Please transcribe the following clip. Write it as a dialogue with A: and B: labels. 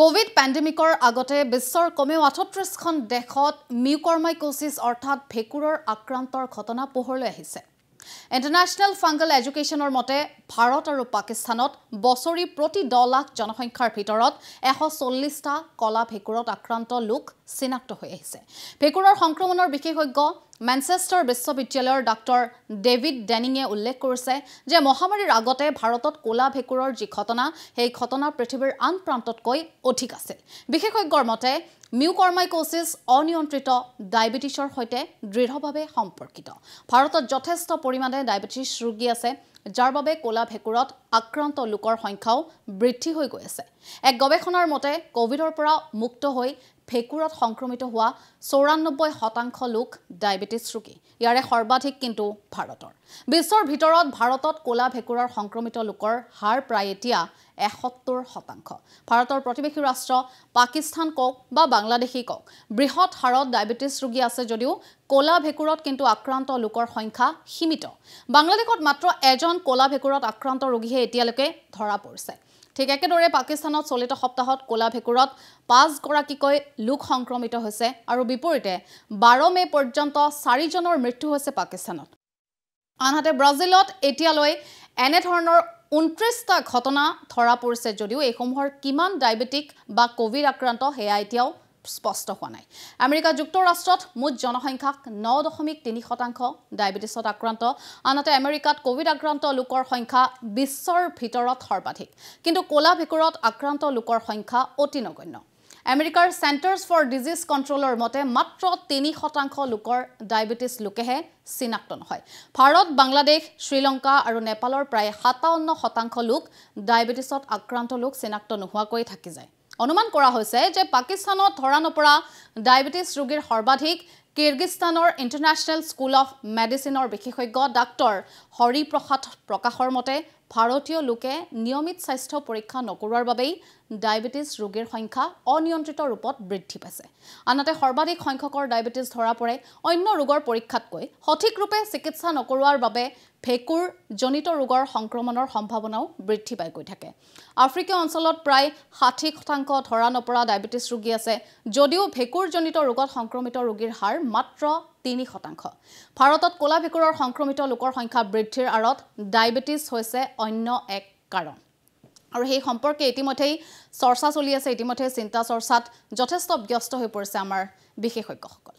A: Covid পেণ্ডেমিকৰ আগতে বিশ্বৰ কমেও আঠত্ৰিছখন দেশত মিউকৰ্মাইকছিছ অৰ্থাৎ ভেঁকুৰৰ আক্ৰান্তৰ ঘটনা পোহৰলৈ আহিছে ইণ্টাৰনেশ্যনেল ফাংগল এডুকেশ্যনৰ মতে ভাৰত আৰু পাকিস্তানত বছৰি প্ৰতি দহ লাখ জনসংখ্যাৰ ভিতৰত এশ চল্লিছটা কলা ভেঁকুৰত আক্ৰান্ত লোক চিনাক্ত হৈ আহিছে ভেঁকুৰৰ সংক্ৰমণৰ বিশেষজ্ঞ মেঞ্চেষ্টাৰ বিশ্ববিদ্যালয়ৰ ডাক্তৰ ডেভিড ডেনিঙে উল্লেখ কৰিছে যে মহামাৰীৰ আগতে ভাৰতত কলা ভেঁকুৰৰ যি ঘটনা সেই ঘটনা পৃথিৱীৰ আন প্ৰান্ততকৈ অধিক আছিল বিশেষজ্ঞৰ মতে মিউকৰ্মাইকছিছ অনিয়ন্ত্ৰিত ডায়েবেটিছৰ সৈতে দৃঢ়ভাৱে সম্পৰ্কিত ভাৰতত যথেষ্ট পৰিমাণে ডায়েবেটিছ ৰোগী আছে যাৰ বাবে কলা ভেঁকুৰত আক্ৰান্ত লোকৰ সংখ্যাও বৃদ্ধি হৈ গৈ আছে এক গৱেষণাৰ মতে কভিডৰ পৰা মুক্ত হৈ ভেঁকুৰত সংক্ৰমিত হোৱা চৌৰান্নব্বৈ শতাংশ লোক ডায়েবেটিছ ৰোগী ইয়াৰে সৰ্বাধিক কিন্তু ভাৰতৰ বিশ্বৰ ভিতৰত ভাৰতত কলা ভেঁকুৰৰ সংক্ৰমিত লোকৰ হাৰ প্ৰায় এতিয়া এসত্তৰ শতাংশ ভাৰতৰ প্ৰতিবেশী ৰাষ্ট্ৰ পাকিস্তান কওক বা বাংলাদেশী কওক বৃহৎ হাৰত ডায়েবেটিছ ৰোগী আছে যদিও কলা ভেঁকুৰত কিন্তু আক্ৰান্ত লোকৰ সংখ্যা সীমিত বাংলাদেশত মাত্ৰ এজন কলা ভেঁকুৰত আক্ৰান্ত ৰোগীহে এতিয়ালৈকে ধৰা পৰিছে ঠিক একেদৰে পাকিস্তানত চলিত সপ্তাহত কলা ভেঁকুৰত পাঁচগৰাকীকৈ লোক সংক্ৰমিত হৈছে আৰু বিপৰীতে বাৰ মে' পৰ্যন্ত চাৰিজনৰ মৃত্যু হৈছে পাকিস্তানত আনহাতে ব্ৰাজিলত এতিয়ালৈ এনেধৰণৰ ঊনত্ৰিছটা ঘটনা ধৰা পৰিছে যদিও এইসমূহৰ কিমান ডায়েবেটিক বা কভিড আক্ৰান্ত সেয়া এতিয়াও স্পষ্ট হোৱা নাই আমেৰিকা যুক্তৰাষ্ট্ৰত মুঠ জনসংখ্যাক ন দশমিক তিনি শতাংশ ডায়েবেটিছত আক্ৰান্ত আনহাতে আমেৰিকাত কভিড আক্ৰান্ত লোকৰ সংখ্যা বিশ্বৰ ভিতৰত সৰ্বাধিক কিন্তু কলা ভিকুৰত আক্ৰান্ত লোকৰ সংখ্যা অতি নগণ্য আমেরিকার সেন্টার্স ফর ডিজিজ কন্ট্রোলের মতে মাত্র তিন শতাংশ লোকর ডায়বেটিস লোকহে চিনাক্ত নহয় ভারত বাংলাদেশ শ্রীলঙ্কা আর নেপালের প্রায় সাতান্ন শতাংশ লোক ডায়বেটিস আক্রান্ত লোক চিনাক্ত নোহাক থাকি যায় অনুমান করা হয়েছে যে পাকিস্তানত ধরা নপরা ডায়েবেটিছ ৰোগীৰ সৰ্বাধিক কিৰ্গিস্তানৰ ইণ্টাৰনেশ্যনেল স্কুল অৱ মেডিচিনৰ বিশেষজ্ঞ ডাক্তৰ হৰিপ্ৰসাদ প্ৰকাশৰ মতে ভাৰতীয় লোকে নিয়মিত স্বাস্থ্য পৰীক্ষা নকৰোৱাৰ বাবেই ডায়েবেটিছ ৰোগীৰ সংখ্যা অনিয়ন্ত্ৰিত ৰূপত বৃদ্ধি পাইছে আনহাতে সৰ্বাধিক সংখ্যকৰ ডায়েবেটিছ ধৰা পৰে অন্য ৰোগৰ পৰীক্ষাতকৈ সঠিক ৰূপে চিকিৎসা নকৰোৱাৰ বাবে ভেঁকুৰজনিত ৰোগৰ সংক্ৰমণৰ সম্ভাৱনাও বৃদ্ধি পাই গৈ থাকে আফ্ৰিকীয় অঞ্চলত প্ৰায় ষাঠি শতাংশ ধৰা নপৰা ডায়েবেটিছ ৰোগী আছে যদিও ভেঁকুৰ জনিত ৰোগত সংক্ৰমিত ৰোগীৰ হাৰ মাত্ৰ তিনি শতাংশ ভাৰতত ক'লা ভেকুৰৰ সংক্ৰমিত লোকৰ সংখ্যা বৃদ্ধিৰ আঁৰত ডায়েবেটিছ হৈছে অন্য এক কাৰণ আৰু সেই সম্পৰ্কে ইতিমধ্যেই চৰ্চা চলি আছে ইতিমধ্যে চিন্তা চৰ্চাত যথেষ্ট ব্যস্ত হৈ পৰিছে আমাৰ বিশেষজ্ঞসকল